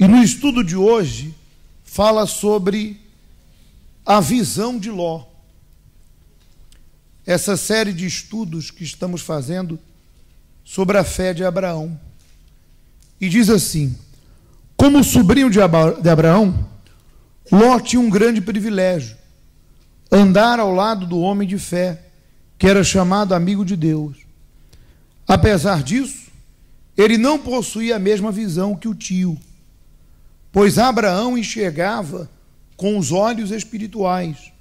E no estudo de hoje, fala sobre a visão de Ló. Essa série de estudos que estamos fazendo sobre a fé de Abraão. E diz assim: como sobrinho de, Abraão, Ló tinha um grande privilégio: andar ao lado do homem de fé, que era chamado amigo de Deus. Apesar disso, ele não possuía a mesma visão que o tio pois Abraão enxergava com os olhos espirituais,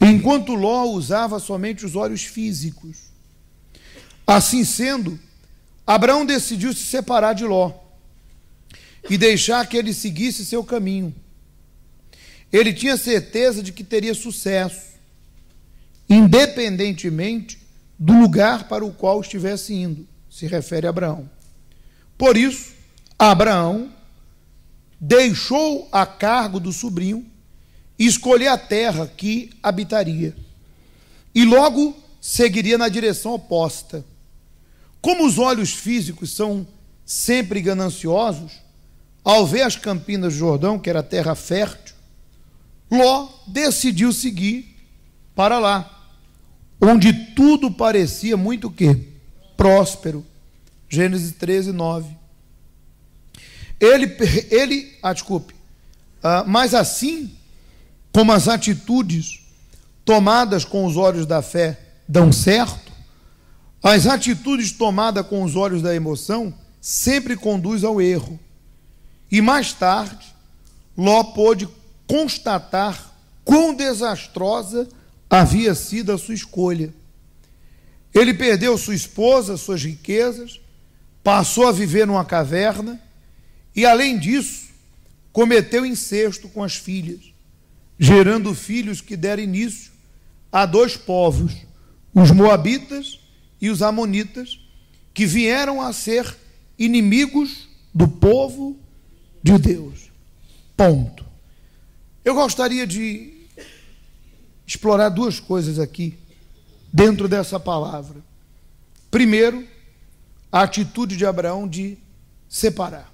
enquanto Ló usava somente os olhos físicos. Assim sendo, Abraão decidiu se separar de Ló e deixar que ele seguisse seu caminho. Ele tinha certeza de que teria sucesso, independentemente do lugar para o qual estivesse indo, se refere Abraão. Por isso, Abraão deixou a cargo do sobrinho escolher a terra que habitaria e logo seguiria na direção oposta. Como os olhos físicos são sempre gananciosos, ao ver as campinas do Jordão, que era terra fértil, Ló decidiu seguir para lá, onde tudo parecia muito que próspero. Gênesis 13, 9. Ele, ele ah, desculpe, ah, mas assim como as atitudes tomadas com os olhos da fé dão certo, as atitudes tomadas com os olhos da emoção sempre conduz ao erro. E mais tarde, Ló pôde constatar quão desastrosa havia sido a sua escolha. Ele perdeu sua esposa, suas riquezas, passou a viver numa caverna e além disso, cometeu incesto com as filhas, gerando filhos que deram início a dois povos, os moabitas e os amonitas, que vieram a ser inimigos do povo de Deus. Ponto. Eu gostaria de explorar duas coisas aqui dentro dessa palavra. Primeiro, a atitude de Abraão de separar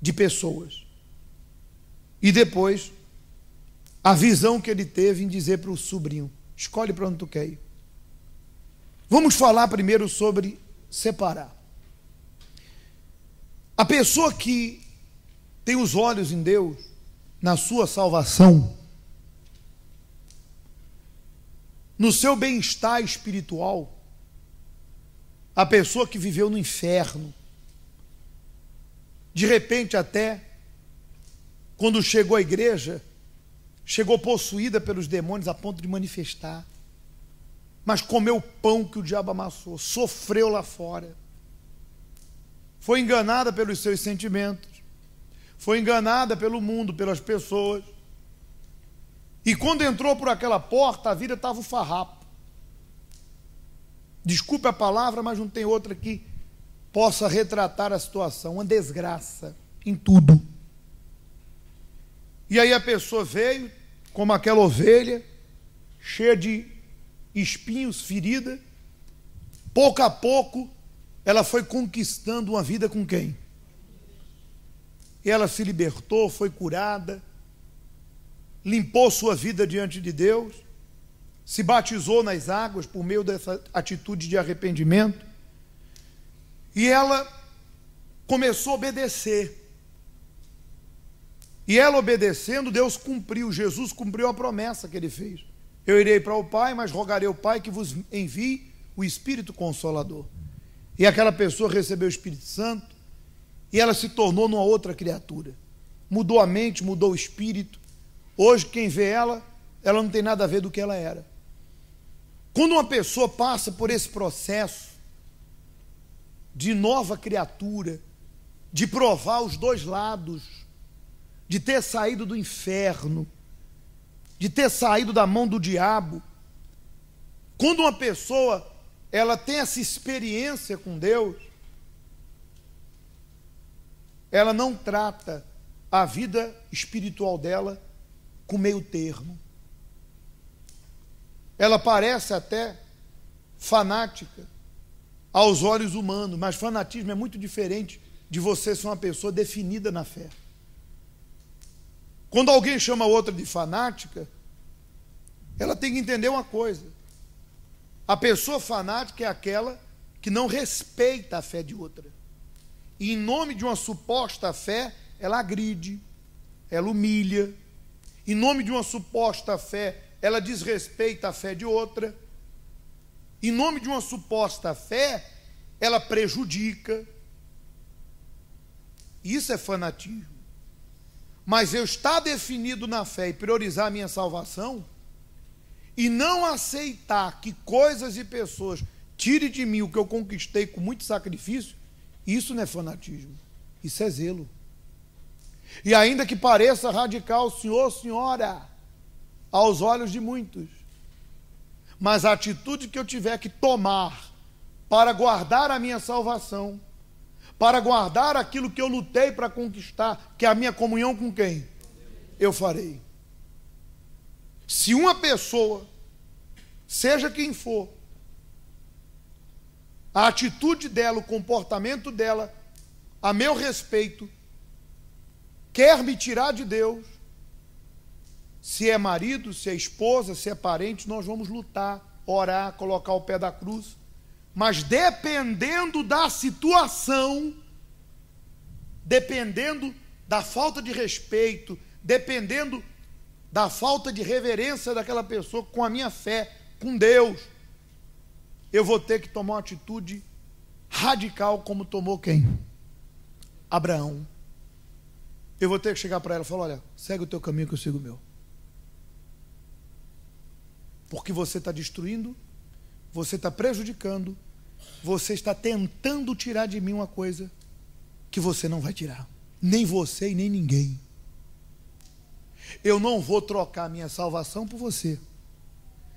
de pessoas. E depois, a visão que ele teve em dizer para o sobrinho: escolhe para onde tu quer ir. Vamos falar primeiro sobre separar. A pessoa que tem os olhos em Deus, na sua salvação, no seu bem-estar espiritual, a pessoa que viveu no inferno, de repente, até quando chegou à igreja, chegou possuída pelos demônios a ponto de manifestar. Mas comeu o pão que o diabo amassou, sofreu lá fora. Foi enganada pelos seus sentimentos, foi enganada pelo mundo, pelas pessoas. E quando entrou por aquela porta, a vida estava o farrapo. Desculpe a palavra, mas não tem outra aqui possa retratar a situação, uma desgraça em tudo. E aí a pessoa veio, como aquela ovelha, cheia de espinhos, ferida. Pouco a pouco, ela foi conquistando uma vida com quem? Ela se libertou, foi curada, limpou sua vida diante de Deus, se batizou nas águas por meio dessa atitude de arrependimento e ela começou a obedecer. E ela obedecendo, Deus cumpriu, Jesus cumpriu a promessa que ele fez. Eu irei para o Pai, mas rogarei ao Pai que vos envie o Espírito Consolador. E aquela pessoa recebeu o Espírito Santo e ela se tornou numa outra criatura. Mudou a mente, mudou o espírito. Hoje, quem vê ela, ela não tem nada a ver do que ela era. Quando uma pessoa passa por esse processo, de nova criatura, de provar os dois lados, de ter saído do inferno, de ter saído da mão do diabo. Quando uma pessoa ela tem essa experiência com Deus, ela não trata a vida espiritual dela com meio termo. Ela parece até fanática, aos olhos humanos, mas fanatismo é muito diferente de você ser uma pessoa definida na fé. Quando alguém chama outra de fanática, ela tem que entender uma coisa: a pessoa fanática é aquela que não respeita a fé de outra. E em nome de uma suposta fé, ela agride, ela humilha. Em nome de uma suposta fé, ela desrespeita a fé de outra em nome de uma suposta fé, ela prejudica. Isso é fanatismo. Mas eu estar definido na fé e priorizar a minha salvação, e não aceitar que coisas e pessoas tirem de mim o que eu conquistei com muito sacrifício, isso não é fanatismo. Isso é zelo. E ainda que pareça radical, senhor, senhora, aos olhos de muitos, mas a atitude que eu tiver que tomar para guardar a minha salvação, para guardar aquilo que eu lutei para conquistar, que é a minha comunhão com quem? Eu farei. Se uma pessoa, seja quem for, a atitude dela, o comportamento dela, a meu respeito, quer me tirar de Deus, se é marido, se é esposa, se é parente, nós vamos lutar, orar, colocar o pé da cruz. Mas dependendo da situação, dependendo da falta de respeito, dependendo da falta de reverência daquela pessoa com a minha fé, com Deus, eu vou ter que tomar uma atitude radical como tomou quem? Abraão. Eu vou ter que chegar para ela e falar: olha, segue o teu caminho que eu sigo o meu. Porque você está destruindo, você está prejudicando, você está tentando tirar de mim uma coisa que você não vai tirar. Nem você e nem ninguém. Eu não vou trocar minha salvação por você,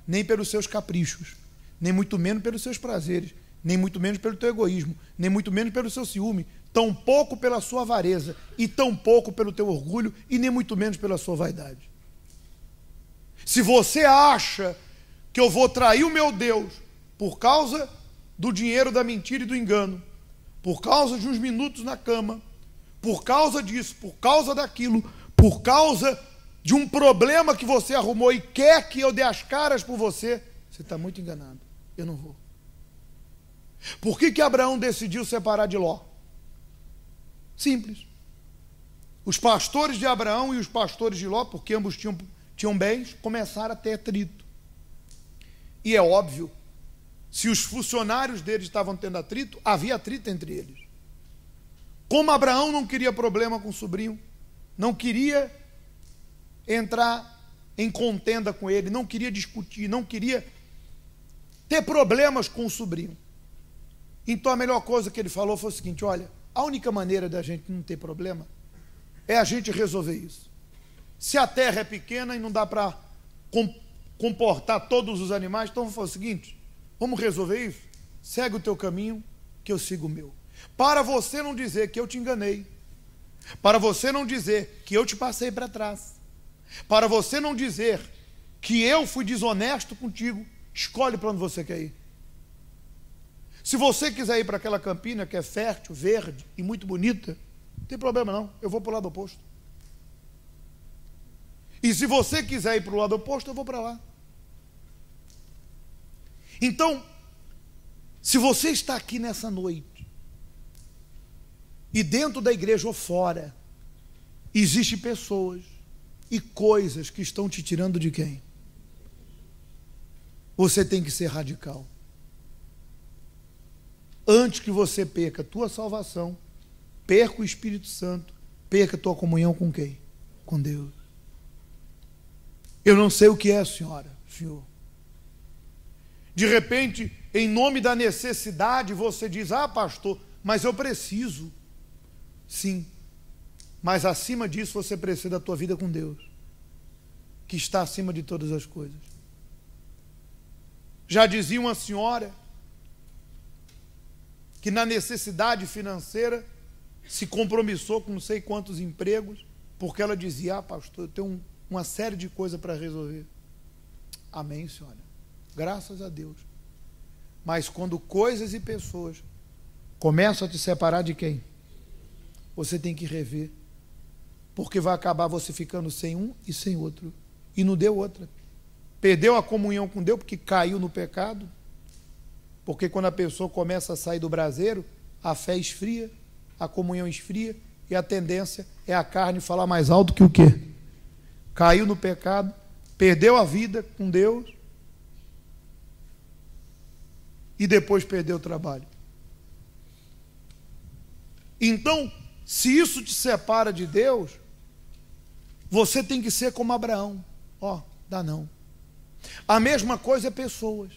nem pelos seus caprichos, nem muito menos pelos seus prazeres, nem muito menos pelo teu egoísmo, nem muito menos pelo seu ciúme, tampouco pela sua avareza, e tampouco pelo teu orgulho, e nem muito menos pela sua vaidade. Se você acha que eu vou trair o meu Deus por causa do dinheiro da mentira e do engano, por causa de uns minutos na cama, por causa disso, por causa daquilo, por causa de um problema que você arrumou e quer que eu dê as caras por você, você está muito enganado. Eu não vou. Por que, que Abraão decidiu separar de Ló? Simples. Os pastores de Abraão e os pastores de Ló, porque ambos tinham tinham bens, começaram a ter atrito. E é óbvio, se os funcionários deles estavam tendo atrito, havia atrito entre eles. Como Abraão não queria problema com o sobrinho, não queria entrar em contenda com ele, não queria discutir, não queria ter problemas com o sobrinho. Então a melhor coisa que ele falou foi o seguinte: olha, a única maneira da gente não ter problema é a gente resolver isso. Se a terra é pequena e não dá para comportar todos os animais, então vamos fazer o seguinte: vamos resolver isso? Segue o teu caminho, que eu sigo o meu. Para você não dizer que eu te enganei, para você não dizer que eu te passei para trás, para você não dizer que eu fui desonesto contigo, escolhe para onde você quer ir. Se você quiser ir para aquela campina que é fértil, verde e muito bonita, não tem problema não, eu vou para o lado oposto. E se você quiser ir para o lado oposto, eu vou para lá. Então, se você está aqui nessa noite, e dentro da igreja ou fora, existem pessoas e coisas que estão te tirando de quem? Você tem que ser radical. Antes que você perca a tua salvação, perca o Espírito Santo, perca a tua comunhão com quem? Com Deus. Eu não sei o que é, senhora, senhor. De repente, em nome da necessidade, você diz: Ah, pastor, mas eu preciso. Sim. Mas acima disso, você precisa da tua vida com Deus, que está acima de todas as coisas. Já dizia uma senhora que na necessidade financeira se compromissou com não sei quantos empregos, porque ela dizia: Ah, pastor, eu tenho um uma série de coisas para resolver. Amém, senhora. Graças a Deus. Mas quando coisas e pessoas começam a te separar de quem? Você tem que rever. Porque vai acabar você ficando sem um e sem outro. E não deu outra. Perdeu a comunhão com Deus porque caiu no pecado. Porque quando a pessoa começa a sair do braseiro, a fé esfria, a comunhão esfria e a tendência é a carne falar mais alto que o quê? caiu no pecado, perdeu a vida com Deus e depois perdeu o trabalho. Então, se isso te separa de Deus, você tem que ser como Abraão. Ó, oh, dá não. A mesma coisa é pessoas.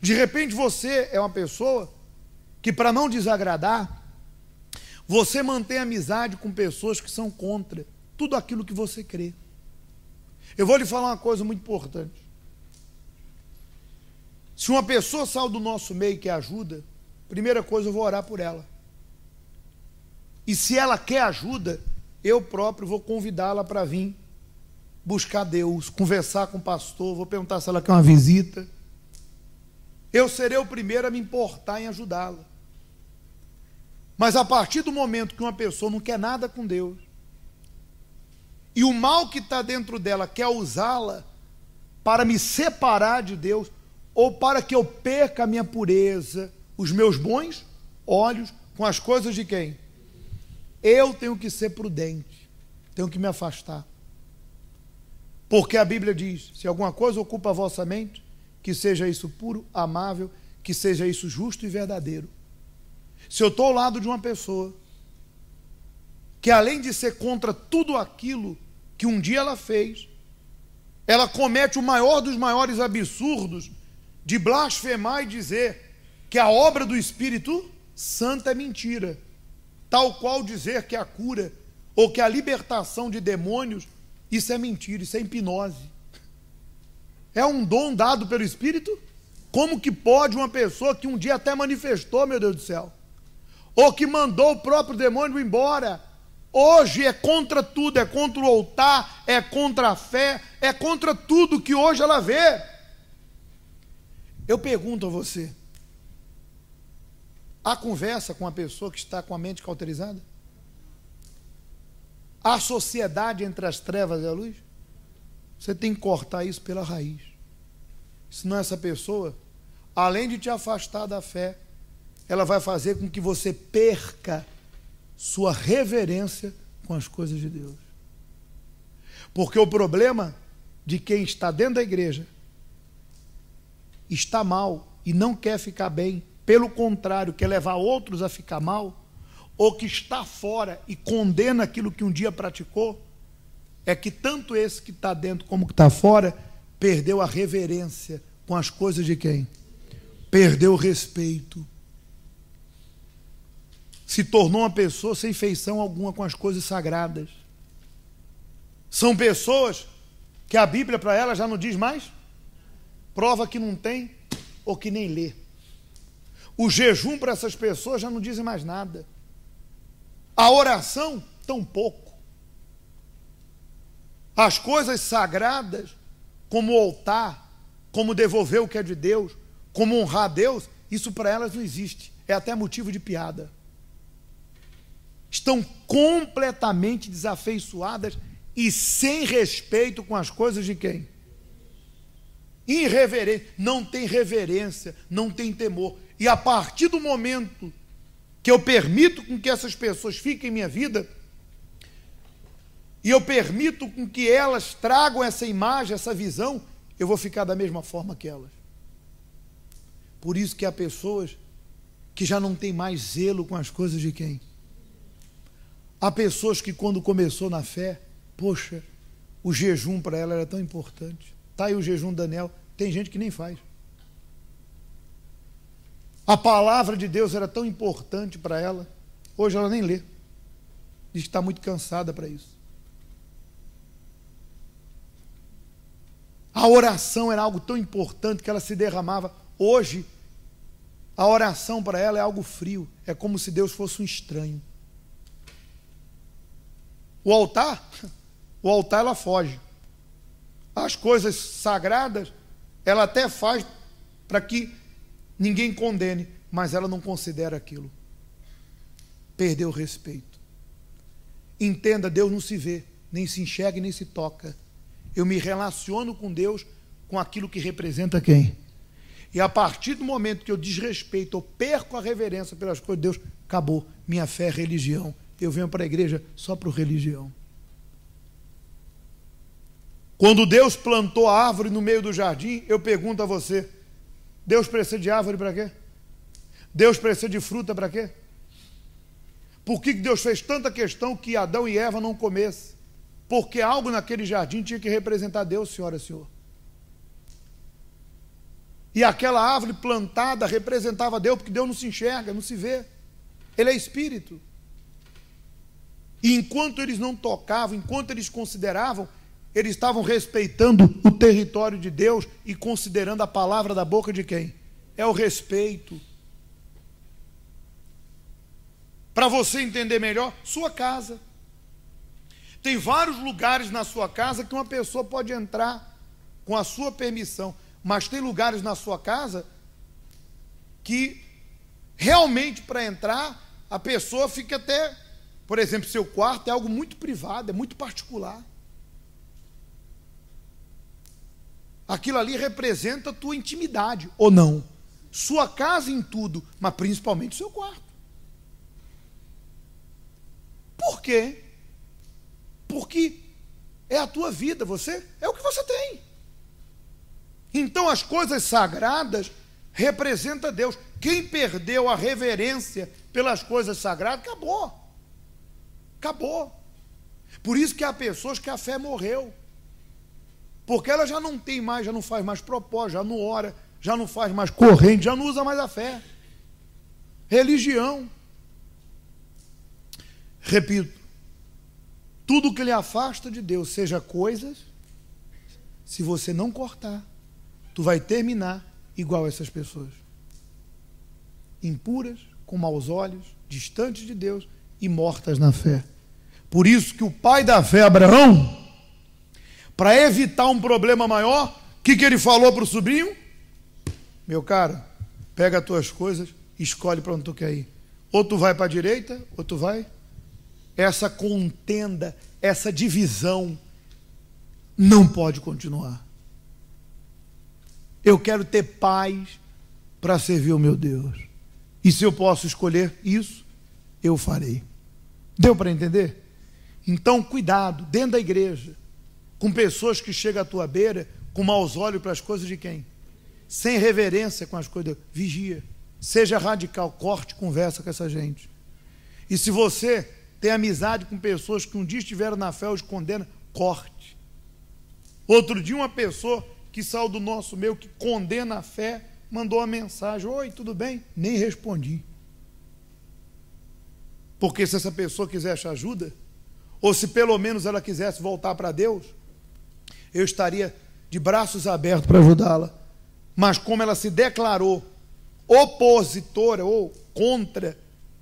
De repente você é uma pessoa que, para não desagradar, você mantém amizade com pessoas que são contra tudo aquilo que você crê. Eu vou lhe falar uma coisa muito importante. Se uma pessoa sai do nosso meio que ajuda, primeira coisa eu vou orar por ela. E se ela quer ajuda, eu próprio vou convidá-la para vir buscar Deus, conversar com o pastor, vou perguntar se ela quer uma visita. Eu serei o primeiro a me importar em ajudá-la. Mas a partir do momento que uma pessoa não quer nada com Deus, e o mal que está dentro dela quer usá-la para me separar de Deus ou para que eu perca a minha pureza, os meus bons olhos com as coisas de quem? Eu tenho que ser prudente, tenho que me afastar. Porque a Bíblia diz: se alguma coisa ocupa a vossa mente, que seja isso puro, amável, que seja isso justo e verdadeiro. Se eu estou ao lado de uma pessoa que, além de ser contra tudo aquilo que um dia ela fez. Ela comete o maior dos maiores absurdos de blasfemar e dizer que a obra do Espírito Santo é mentira, tal qual dizer que a cura ou que a libertação de demônios, isso é mentira, isso é hipnose. É um dom dado pelo Espírito? Como que pode uma pessoa que um dia até manifestou, meu Deus do céu, ou que mandou o próprio demônio embora, Hoje é contra tudo, é contra o altar, é contra a fé, é contra tudo que hoje ela vê. Eu pergunto a você: há conversa com a pessoa que está com a mente cauterizada? Há sociedade entre as trevas e a luz? Você tem que cortar isso pela raiz. Senão é essa pessoa, além de te afastar da fé, ela vai fazer com que você perca sua reverência com as coisas de Deus. Porque o problema de quem está dentro da igreja está mal e não quer ficar bem, pelo contrário, quer levar outros a ficar mal, ou que está fora e condena aquilo que um dia praticou, é que tanto esse que está dentro como que está fora perdeu a reverência com as coisas de quem? Perdeu o respeito se tornou uma pessoa sem feição alguma com as coisas sagradas. São pessoas que a Bíblia para ela já não diz mais, prova que não tem ou que nem lê. O jejum para essas pessoas já não dizem mais nada. A oração, tão pouco. As coisas sagradas, como altar, como devolver o que é de Deus, como honrar a Deus, isso para elas não existe. É até motivo de piada estão completamente desafeiçoadas e sem respeito com as coisas de quem? Irreverência, não tem reverência, não tem temor. E a partir do momento que eu permito com que essas pessoas fiquem em minha vida, e eu permito com que elas tragam essa imagem, essa visão, eu vou ficar da mesma forma que elas. Por isso que há pessoas que já não têm mais zelo com as coisas de quem? Há pessoas que, quando começou na fé, poxa, o jejum para ela era tão importante. Está aí o jejum do Daniel. Tem gente que nem faz. A palavra de Deus era tão importante para ela. Hoje ela nem lê. Diz que está muito cansada para isso. A oração era algo tão importante que ela se derramava. Hoje, a oração para ela é algo frio. É como se Deus fosse um estranho. O altar, o altar ela foge. As coisas sagradas, ela até faz para que ninguém condene, mas ela não considera aquilo. Perdeu o respeito. Entenda, Deus não se vê, nem se enxerga, nem se toca. Eu me relaciono com Deus com aquilo que representa quem? E a partir do momento que eu desrespeito, eu perco a reverência pelas coisas de Deus, acabou. Minha fé é religião, eu venho para a igreja só por religião. Quando Deus plantou a árvore no meio do jardim, eu pergunto a você: Deus precisa de árvore para quê? Deus precisa de fruta para quê? Por que Deus fez tanta questão que Adão e Eva não comessem? Porque algo naquele jardim tinha que representar Deus, senhora e senhor. E aquela árvore plantada representava Deus, porque Deus não se enxerga, não se vê. Ele é espírito. E enquanto eles não tocavam, enquanto eles consideravam, eles estavam respeitando o território de Deus e considerando a palavra da boca de quem? É o respeito. Para você entender melhor, sua casa. Tem vários lugares na sua casa que uma pessoa pode entrar com a sua permissão, mas tem lugares na sua casa que realmente para entrar a pessoa fica até por exemplo, seu quarto é algo muito privado, é muito particular. Aquilo ali representa a tua intimidade, ou não. Sua casa em tudo, mas principalmente o seu quarto. Por quê? Porque é a tua vida, você é o que você tem. Então as coisas sagradas representam Deus. Quem perdeu a reverência pelas coisas sagradas, acabou. Acabou. Por isso que há pessoas que a fé morreu. Porque ela já não tem mais, já não faz mais propósito, já não ora, já não faz mais corrente, já não usa mais a fé. Religião. Repito, tudo que lhe afasta de Deus, seja coisas, se você não cortar, tu vai terminar igual essas pessoas. Impuras, com maus olhos, distantes de Deus e mortas na fé. Por isso que o pai da fé, Abraão, para evitar um problema maior, o que, que ele falou para o sobrinho? Meu cara, pega as tuas coisas, escolhe para onde tu quer ir. Ou tu vai para a direita, ou tu vai. Essa contenda, essa divisão não pode continuar. Eu quero ter paz para servir o meu Deus. E se eu posso escolher isso, eu farei. Deu para entender? Então, cuidado, dentro da igreja, com pessoas que chegam à tua beira com maus olhos para as coisas de quem? Sem reverência com as coisas. Vigia. Seja radical, corte conversa com essa gente. E se você tem amizade com pessoas que um dia estiveram na fé ou os condena, corte. Outro dia, uma pessoa que saiu do nosso meio, que condena a fé, mandou uma mensagem: Oi, tudo bem? Nem respondi. Porque se essa pessoa quisesse ajuda, ou se pelo menos ela quisesse voltar para Deus, eu estaria de braços abertos para ajudá-la. Mas como ela se declarou opositora ou contra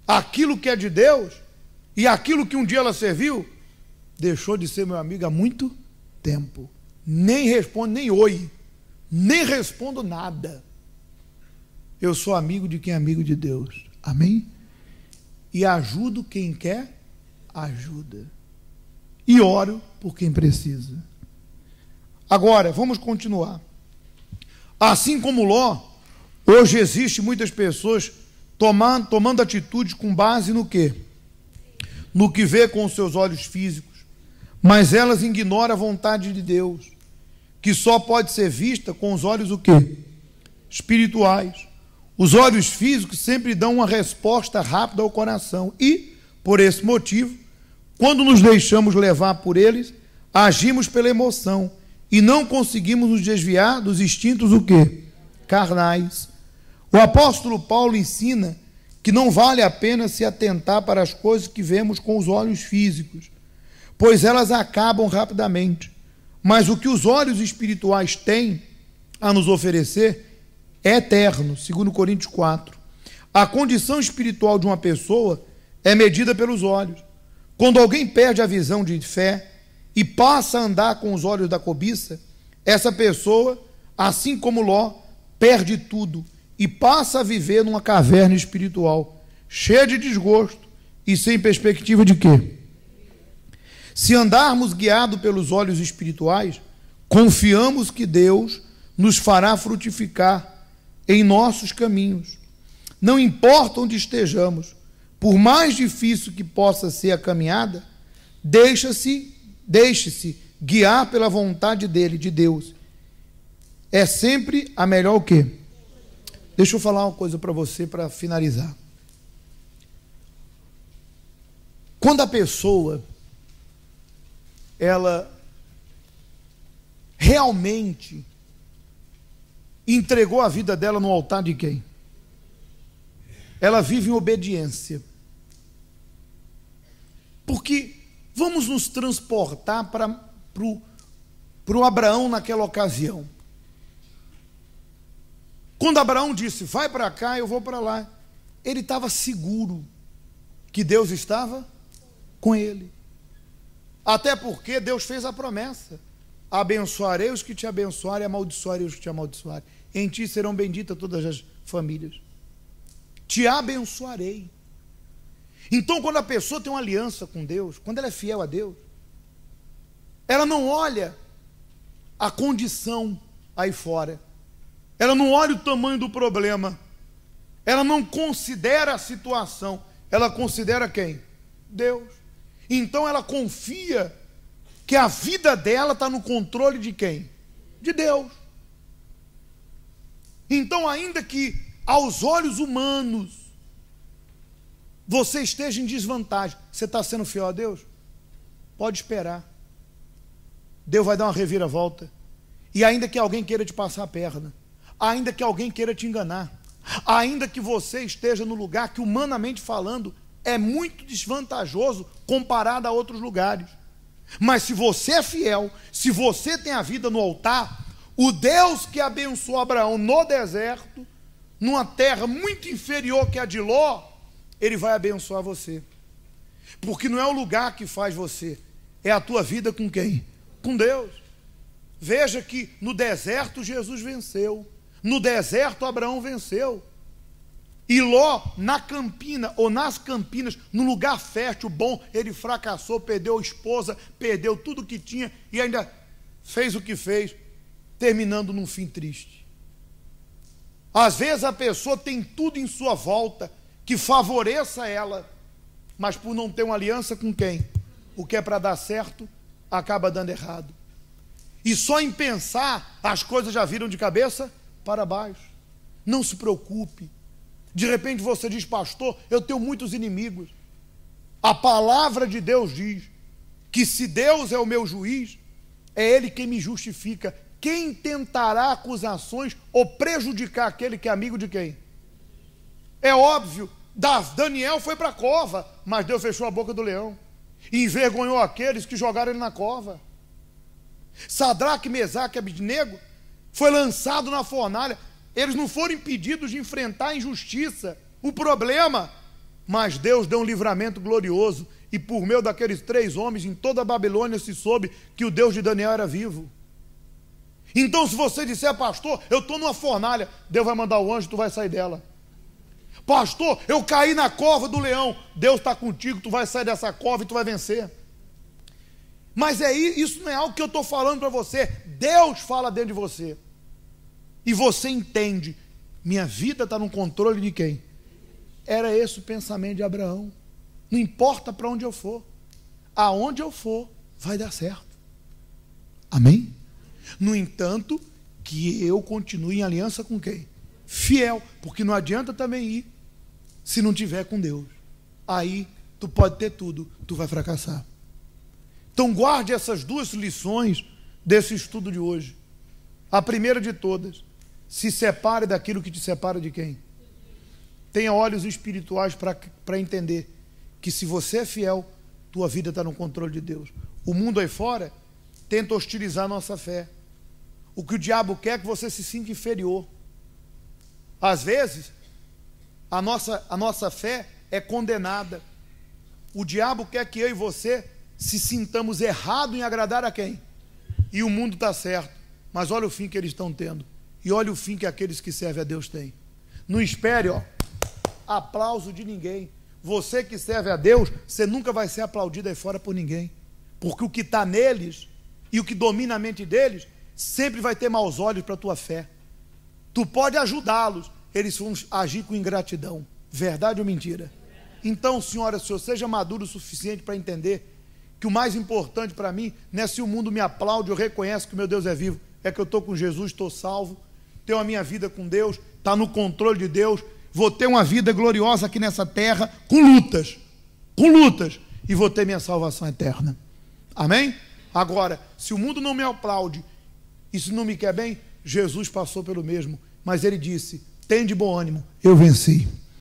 aquilo que é de Deus e aquilo que um dia ela serviu, deixou de ser meu amigo há muito tempo. Nem responde nem oi, nem respondo nada. Eu sou amigo de quem é amigo de Deus. Amém? E ajudo quem quer ajuda e oro por quem precisa. Agora, vamos continuar. Assim como Ló, hoje existe muitas pessoas tomando, tomando atitudes com base no quê? No que vê com os seus olhos físicos, mas elas ignoram a vontade de Deus, que só pode ser vista com os olhos o quê? Espirituais. Os olhos físicos sempre dão uma resposta rápida ao coração e, por esse motivo, quando nos deixamos levar por eles, agimos pela emoção e não conseguimos nos desviar dos instintos o quê? carnais. O apóstolo Paulo ensina que não vale a pena se atentar para as coisas que vemos com os olhos físicos, pois elas acabam rapidamente. Mas o que os olhos espirituais têm a nos oferecer é eterno, segundo Coríntios 4. A condição espiritual de uma pessoa é medida pelos olhos. Quando alguém perde a visão de fé e passa a andar com os olhos da cobiça, essa pessoa, assim como Ló, perde tudo e passa a viver numa caverna espiritual, cheia de desgosto e sem perspectiva de quê? Se andarmos guiados pelos olhos espirituais, confiamos que Deus nos fará frutificar em nossos caminhos. Não importa onde estejamos, por mais difícil que possa ser a caminhada, deixa-se, deixe-se guiar pela vontade dele, de Deus. É sempre a melhor o quê? Deixa eu falar uma coisa para você para finalizar. Quando a pessoa ela realmente entregou a vida dela no altar de quem? Ela vive em obediência. Porque vamos nos transportar para o Abraão naquela ocasião. Quando Abraão disse, vai para cá, eu vou para lá, ele estava seguro que Deus estava com ele. Até porque Deus fez a promessa: abençoarei os que te abençoarem, amaldiçoarei os que te amaldiçoarem. Em ti serão benditas todas as famílias. Te abençoarei. Então, quando a pessoa tem uma aliança com Deus, quando ela é fiel a Deus, ela não olha a condição aí fora, ela não olha o tamanho do problema, ela não considera a situação, ela considera quem? Deus. Então, ela confia que a vida dela está no controle de quem? De Deus. Então, ainda que aos olhos humanos, você esteja em desvantagem, você está sendo fiel a Deus? Pode esperar. Deus vai dar uma reviravolta. E ainda que alguém queira te passar a perna, ainda que alguém queira te enganar, ainda que você esteja no lugar que, humanamente falando, é muito desvantajoso comparado a outros lugares. Mas se você é fiel, se você tem a vida no altar, o Deus que abençoou Abraão no deserto, numa terra muito inferior que a de Ló, ele vai abençoar você. Porque não é o lugar que faz você, é a tua vida com quem? Com Deus. Veja que no deserto Jesus venceu, no deserto Abraão venceu. E Ló, na campina ou nas campinas, no lugar fértil, bom, ele fracassou, perdeu a esposa, perdeu tudo que tinha e ainda fez o que fez, terminando num fim triste. Às vezes a pessoa tem tudo em sua volta, que favoreça ela, mas por não ter uma aliança com quem? O que é para dar certo acaba dando errado. E só em pensar, as coisas já viram de cabeça para baixo. Não se preocupe. De repente você diz, pastor, eu tenho muitos inimigos. A palavra de Deus diz que se Deus é o meu juiz, é Ele quem me justifica. Quem tentará acusações ou prejudicar aquele que é amigo de quem? É óbvio, Daniel foi para a cova, mas Deus fechou a boca do leão e envergonhou aqueles que jogaram ele na cova. Sadraque, Mesaque e Abidnego foi lançado na fornalha. Eles não foram impedidos de enfrentar a injustiça, o problema, mas Deus deu um livramento glorioso e por meio daqueles três homens em toda a Babilônia se soube que o Deus de Daniel era vivo. Então, se você disser, pastor, eu estou numa fornalha, Deus vai mandar o anjo, tu vai sair dela. Pastor, eu caí na cova do leão. Deus está contigo, tu vai sair dessa cova e tu vai vencer. Mas é isso não é algo que eu estou falando para você. Deus fala dentro de você. E você entende. Minha vida está no controle de quem? Era esse o pensamento de Abraão. Não importa para onde eu for, aonde eu for, vai dar certo. Amém? No entanto, que eu continue em aliança com quem? fiel, porque não adianta também ir se não tiver com Deus. Aí tu pode ter tudo, tu vai fracassar. Então guarde essas duas lições desse estudo de hoje. A primeira de todas, se separe daquilo que te separa de quem? Tenha olhos espirituais para entender que se você é fiel, tua vida está no controle de Deus. O mundo aí fora tenta hostilizar nossa fé. O que o diabo quer é que você se sinta inferior. Às vezes, a nossa, a nossa fé é condenada. O diabo quer que eu e você se sintamos errado em agradar a quem? E o mundo está certo. Mas olha o fim que eles estão tendo. E olha o fim que aqueles que servem a Deus têm. Não espere, ó, aplauso de ninguém. Você que serve a Deus, você nunca vai ser aplaudido aí fora por ninguém. Porque o que está neles e o que domina a mente deles sempre vai ter maus olhos para a tua fé tu pode ajudá-los. Eles vão agir com ingratidão. Verdade ou mentira? Então, senhora, senhor, seja maduro o suficiente para entender que o mais importante para mim não é se o mundo me aplaude ou reconhece que meu Deus é vivo, é que eu estou com Jesus, estou salvo, tenho a minha vida com Deus, está no controle de Deus, vou ter uma vida gloriosa aqui nessa terra, com lutas, com lutas, e vou ter minha salvação eterna. Amém? Agora, se o mundo não me aplaude, e se não me quer bem, Jesus passou pelo mesmo, mas ele disse: Tende bom ânimo, eu venci.